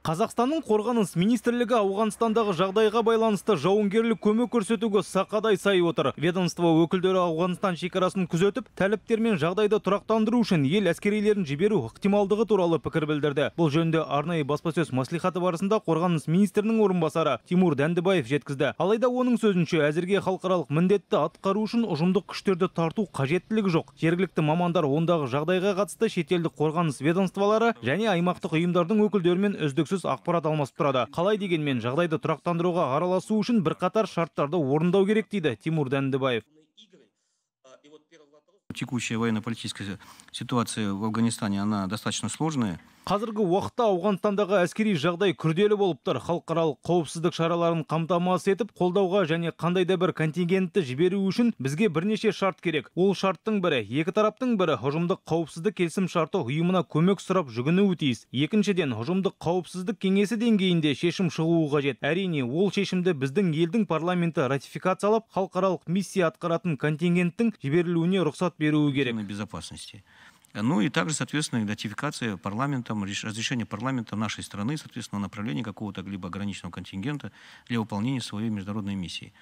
Қазақстанның қорғаныс министрлігі Ауғанстандағы жағдайға байланысты жауынгерлік көмек көрсетуге сақадай сай отыр. Ведомство өкілдері Ауғанстан шекарасын күзетіп, тәліптермен мен жағдайды тұрақтандыру үшін ел әскерилерін жіберу ықтималдығы туралы пікір білдірді. Бұл жөнінде арнайы баспасөз мәслихаты барысында қорғаныс министрінің орынбасары Тимур Дәндібаев жеткізді. Алайда оның сөзінше әзірге халықаралық міндетті атқару үшін ұжымдық күштерді тарту қажеттілігі жоқ. Жергілікті мамандар ондағы жағдайға қатысты шетелдік қорғаныс ведомстволары және аймақтық ұйымдардың өкілдерімен үздік үздіксіз ақпарат алмасып тұрады қалай дегенмен жағдайды тұрақтандыруға араласу үшін бірқатар шарттарды орындау керек дейді тимур дәндібаев Текущая военно-политическая ситуация в Афганистане, она достаточно сложная қазіргі уақытта ауғанстандағы әскери жағдай күрделі болып тұр халықаралық қауіпсіздік шараларын қамтамасыз етіп қолдауға және қандай да бір контингентті жіберу үшін бізге бірнеше шарт керек ол шарттың бірі екі тараптың бірі ұжымдық қауіпсіздік келісім шарты ұйымына көмек сұрап жүгінуі тиіс екіншіден ұжымдық қауіпсіздік кеңесі деңгейінде шешім шығуы қажет әрине ол шешімді біздің елдің парламенті ратификациялап халықаралық миссия атқаратын контингенттің жіберілуіне рұқсат беруі керек безопасности Ну и также, соответственно, идентификация парламентом, разрешение парламента нашей страны, соответственно, направление какого-то либо ограниченного контингента для выполнения своей международной миссии.